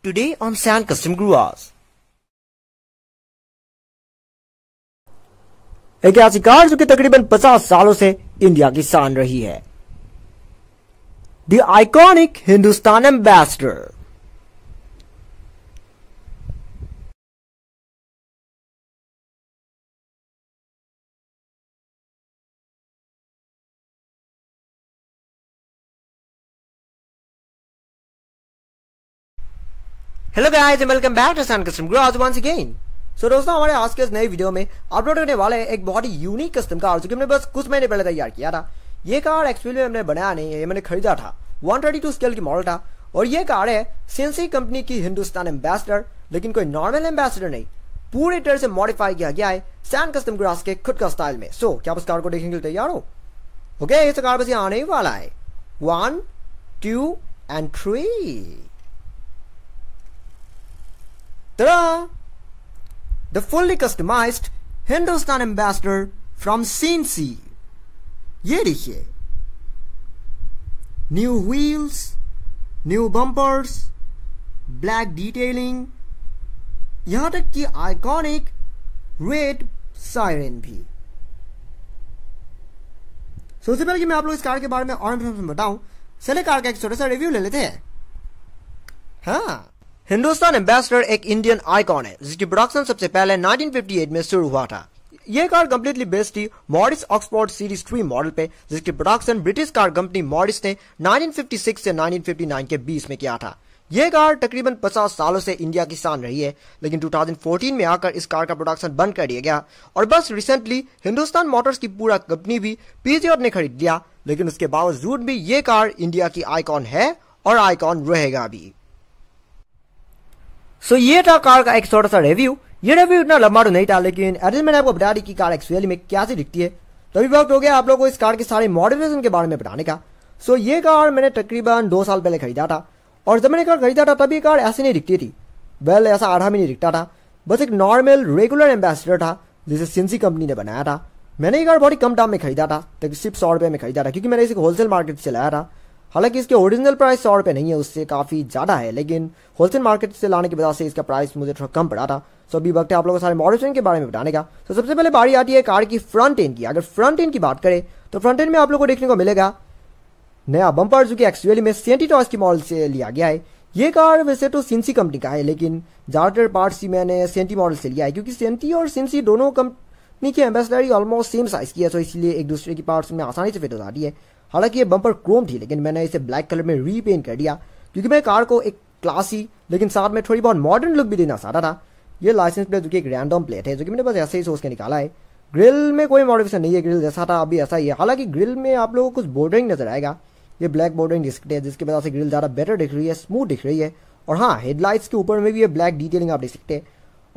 Today on Sand Custom एक ऐसी car जो कि तकरीबन 50 सालों से इंडिया की शान रही है the iconic Hindustan Ambassador hello guys and welcome back to sun custom grow आज वंस अगेन सो दोस्तों हमारे आज के इस नए वीडियो में अपलोड करने वाले एक बहुत ही यूनिक कस्टम कार जो कि हमने बस कुछ महीने पहले तैयार किया था ये कार एक्चुअली हमने बनाया नहीं है ये मैंने खरीदा था 132 स्केल की मॉडल था और ये कार है सेंसी कंपनी की हिंदुस्तान एम्बेसडर लेकिन कोई नॉर्मल एम्बेसडर नहीं पूरी तरह से मॉडिफाई किया गया है सैन कस्टम ग्रास के खुद का स्टाइल में सो so, क्या आप इस कार को देखने के लिए तैयार हो ओके इस कार बस यहाँ आने ही वाला है one two and three Ta-da! The fully customized Hindustan Ambassador from CNC. ये देखिए new wheels new bumpers black detailing यहां तक कि आइकॉनिक रेड साइरन भी सबसे पहले कि मैं आप लोग इस कार के बारे में और इन्फॉर्मेशन बताऊं चले कार का एक छोटा सा रिव्यू ले लेते हैं हाँ हिंदुस्तान एम्बेसडर एक इंडियन आइकॉन है जिसकी प्रोडक्शन सबसे पहले 1958 में शुरू हुआ था यह कार कम्प्लीटली बेस्ड थी Morris Oxford series three model पे जिसकी production British car company Morris ने 1956 से 1959 के बीच में किया था यह कार तकरीबन 50 सालों से इंडिया की शान रही है लेकिन 2014 में आकर इस कार का प्रोडक्शन बंद कर दिया गया और बस रिसेंटली हिंदुस्तान मोटर्स की पूरा कंपनी भी पीजीआर ने खरीद लिया लेकिन उसके बावजूद भी ये कार इंडिया की आइकॉन है और आइकॉन रहेगा भी सो ये था कार का एक छोटा सा रिव्यू ये रिव्यू इतना लंबा तो नहीं था लेकिन एडिल मैंने आपको बता दी कि कार एक्चुअली में सी दिखती है तो अभी वक्त हो गया आप लोगों को इस कार के सारे मॉडिफिकेशन के बारे में बताने का सो ये कार मैंने तकरीबन दो साल पहले खरीदा था और जब मैंने कार खरीदा था तभी कार ऐसी नहीं दिखती थी वेल ऐसा आधा भी नहीं दिखता था बस एक नॉर्मल रेगुलर एम्बेसडर था जिसे सिंसी कंपनी ने बनाया था मैंने ये कार बहुत ही कम दाम में खरीदा था तक सिर्फ सौ रुपये में खरीदा था क्योंकि मैंने इसे होलसेल मार्केट से लाया था हालांकि इसके ओरिजिनल प्राइस सौ रुपये नहीं है उससे काफ़ी ज़्यादा है लेकिन होलसेल मार्केट से लाने की वजह से इसका प्राइस मुझे थोड़ा कम पड़ा था सो अभी वक्त है आप लोगों को सारे मॉडल्स के बारे में बताने का तो सबसे पहले बारी आती है कार की फ्रंट एंड की अगर फ्रंट एंड की बात करें तो फ्रंट एंड में आप लोग को देखने को मिलेगा नया बम्पर जो कि एक्चुअली में सेंटी टॉस की मॉडल से लिया गया है ये कार वैसे तो सिंसी कंपनी का है लेकिन ज़्यादातर पार्ट्स ही मैंने सेंटी मॉडल से लिया है क्योंकि सेंटी और सिंसी दोनों कंपनी की एम्बेसडरी ऑलमोस्ट सेम साइज़ की है सो तो इसलिए एक दूसरे की पार्ट्स में आसानी से फिट हो जाती है हालांकि ये बम्पर क्रोम थी लेकिन मैंने इसे ब्लैक कलर में रीपेंट कर दिया क्योंकि मैं कार को एक क्लासी लेकिन साथ में थोड़ी बहुत मॉडर्न लुक भी देना चाहता था ये लाइसेंस प्लेट जो कि एक रैंडम प्लेट है जो कि मैंने बस ऐसे ही सोच के निकाला है ग्रिल में कोई मॉडिफिकेशन नहीं है ग्रिल जैसा था अभी ऐसा ही है हालांकि ग्रिल में आप लोगों को कुछ बोर्डरिंग नजर आएगा ये ब्लैक बोर्डरिंग डिस्प्ले है जिसकी वजह से ग्रिल ज़्यादा बेटर दिख रही है स्मूथ दिख रही है और हाँ हेडलाइट्स के ऊपर में भी ये ब्लैक डिटेलिंग आप देख सकते हैं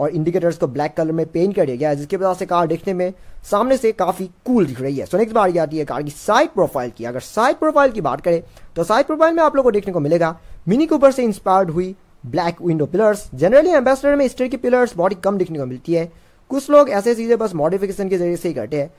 और इंडिकेटर्स को ब्लैक कलर में पेंट कर दिया गया है जिसकी वजह से कार देखने में सामने से काफ़ी कूल दिख रही है सो नेक्स्ट बार आती है कार की साइड प्रोफाइल की अगर साइड प्रोफाइल की बात करें तो साइड प्रोफाइल में आप लोग को देखने को मिलेगा मिनी कूपर से इंस्पायर्ड हुई black window pillars generally Ambassador में स्टील की पिलर्स बहुत कम देखने को मिलती है कुछ लोग ऐसे चीज़ें बस मॉडिफिकेशन के जरिए से ही करते हैं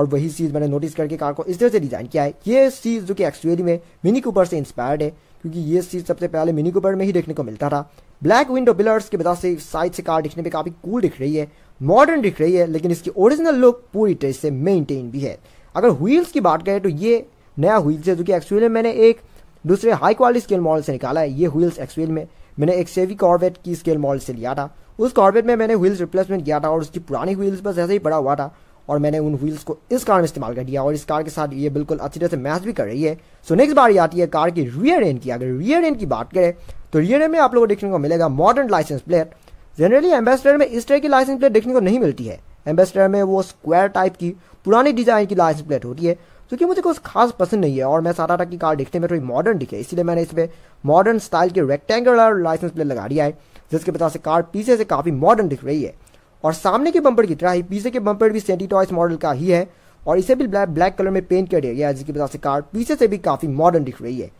और वही चीज़ मैंने नोटिस करके कार को इस तरह से डिज़ाइन किया है ये चीज़ जो कि एक्चुअली में मिनी कूपर से इंस्पायर्ड है क्योंकि ये चीज़ सबसे पहले मिनी कूपर में ही देखने को मिलता था ब्लैक विंडो बिलर्स की वजह से साइड से कार दिखने में काफ़ी कूल दिख रही है मॉडर्न दिख रही है लेकिन इसकी ओरिजिनल लुक पूरी तरह से मेनटेन भी है अगर व्हील्स की बात करें तो ये नया व्हील्स है जो कि एक्चुअल में मैंने एक दूसरे हाई क्वालिटी स्केल मॉडल से निकाला है ये व्हील्स एक्चुअल में मैंने एक सेवी कॉर्बेट की स्केल मॉडल से लिया था उस कॉर्बेट में मैंने व्हील्स रिप्लेसमेंट किया था और उसकी पुरानी व्हील्स बस ऐसे ही पड़ा हुआ था और मैंने उन व्हील्स को इस कार में इस्तेमाल कर दिया और इस कार के साथ ये बिल्कुल अच्छी तरह से मैच भी कर रही है सो नेक्स्ट बार ये आती है कार की रियर एंड की अगर रियर एंड की बात करें तो रियर एंड में आप लोगों को देखने को मिलेगा modern licence plate generally Ambassador में इस तरह की लाइसेंस प्लेट देखने को नहीं मिलती है एम्बेसडर में वो स्क्वायर टाइप की पुरानी डिजाइन की लाइसेंस प्लेट होती है क्योंकि मुझे कुछ खास पसंद नहीं है और मैं चाहता था कि कार देखने में थोड़ी मॉडर्न दिखे इसलिए मैंने इसमें मॉडर्न स्टाइल के रेक्टेंगुलर लाइसेंस प्लेट लगा दिया है जिसके वजह से कार पीछे से काफ़ी मॉडर्न दिख रही है और सामने के बम्पर की तरह ही पीछे के बम्पर भी सेंटी टॉयस मॉडल का ही है और इसे भी ब्लैक ब्लैक कलर में पेंट कर दिया गया है जिसकी वजह से कार पीछे से भी काफ़ी मॉडर्न दिख रही है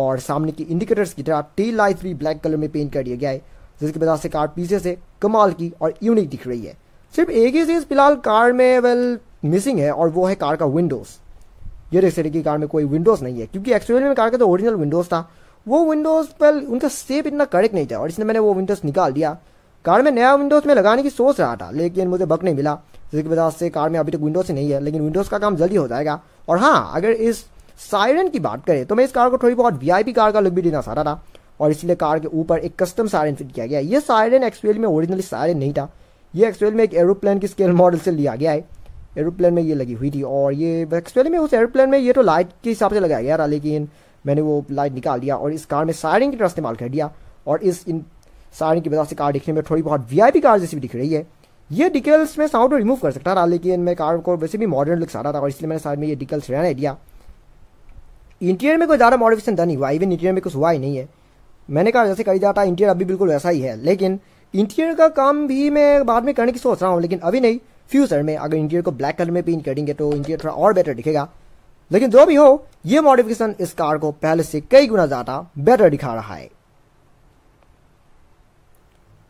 और सामने की इंडिकेटर्स की तरह टेल लाइट भी ब्लैक कलर में पेंट कर दिया गया है जिसकी वजह से कार पीछे से कमाल की और यूनिक दिख रही है सिर्फ एक ही चीज़ फिलहाल कार में वेल मिसिंग है और वो है कार का विंडोज़ ये देख सकते की कार में कोई विंडोज़ नहीं है क्योंकि एक्चुअल में कार का तो ओरिजिनल विंडोज़ था वो विंडोज़ पर उनका सेप इतना करेक्ट नहीं था और इसने मैंने वो विंडोज़ निकाल दिया कार में नया विंडोज में लगाने की सोच रहा था लेकिन मुझे बक नहीं मिला जिसकी वजह से कार में अभी तक विंडोज ही नहीं है लेकिन विंडोज का काम जल्दी हो जाएगा और हाँ अगर इस सायरन की बात करें तो मैं इस कार को थोड़ी बहुत वीआईपी कार का लुक भी देना चाहता था और इसलिए कार के ऊपर एक कस्टम सायरन फिट किया गया ये सायरन एक्चुअल में ओरिजिनली सायरन नहीं था ये एक्चुअल में एक एरोप्लेन की स्केल मॉडल से लिया गया है एरोप्लेन में ये लगी हुई थी और ये एक्चुअली में उस एरोप्लेन में ये तो लाइट के हिसाब से लगाया गया था लेकिन मैंने वो लाइट निकाल दिया और इस कार में सायरन की तरह इस्तेमाल कर दिया और इस इन सारी की वजह से कार दिखने में थोड़ी बहुत वीआईपी कार जैसी भी दिख रही है ये डिटेल्स में साउंड रिमूव कर सकता था लेकिन मैं कार को वैसे भी मॉडर्न लुक्स आ रहा था और इसलिए मैंने साथ में ये डिटेल्स रहने दिया इंटीरियर में कोई ज़्यादा मॉडिफिकेशन डन नहीं हुआ इवन इंटीरियर में कुछ हुआ ही नहीं है मैंने कहा जैसे कही जाता इंटीरियर अभी बिल्कुल वैसा ही है लेकिन इंटीरियर का काम भी मैं बाद में करने की सोच रहा हूँ लेकिन अभी नहीं फ्यूचर में अगर इंटीरियर को ब्लैक कलर में पेंट करेंगे तो इंटीरियर थोड़ा और बेटर दिखेगा लेकिन जो भी हो ये मॉडिफिकेशन इस कार को पहले से कई गुना ज़्यादा बेटर दिखा रहा है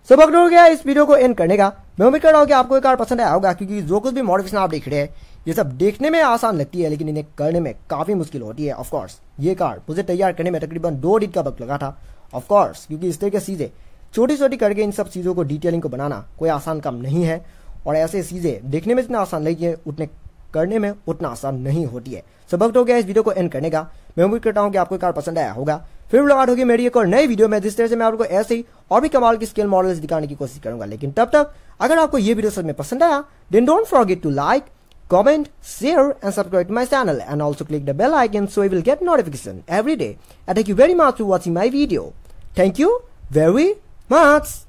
सबक हो गया इस वीडियो को एंड करने का मैं उम्मीद कर रहा हूँ कि आपको एक कार पसंद आया होगा क्योंकि जो कुछ भी मॉडिफिकेशन आप देख रहे हैं ये सब देखने में आसान लगती है लेकिन इन्हें करने में काफ़ी मुश्किल होती है ऑफकोर्स ये कार मुझे तैयार करने में तकरीबन दो दिन का वक्त लगा था ऑफकोर्स क्योंकि इस तरह की चीज़ें छोटी छोटी करके इन सब चीज़ों को डिटेलिंग को बनाना कोई आसान काम नहीं है और ऐसे चीज़ें देखने में जितना आसान लगी है उतने करने में उतना आसान नहीं होती है सबक हो गया इस वीडियो को एंड करने का मैं उम्मीद करता हूँ कि आपको कार पसंद आया होगा फिर मुलाकात होगी मेरी एक और नई वीडियो में जिस तरह से मैं आपको ऐसे ही और भी कमाल की स्केल मॉडल्स दिखाने की कोशिश करूंगा लेकिन तब तक अगर आपको ये वीडियो सच में पसंद आया then don't forget to like comment, share and subscribe to my channel and also click the bell icon so you will get notification every day. And thank you very much for watching my video. Thank you very much.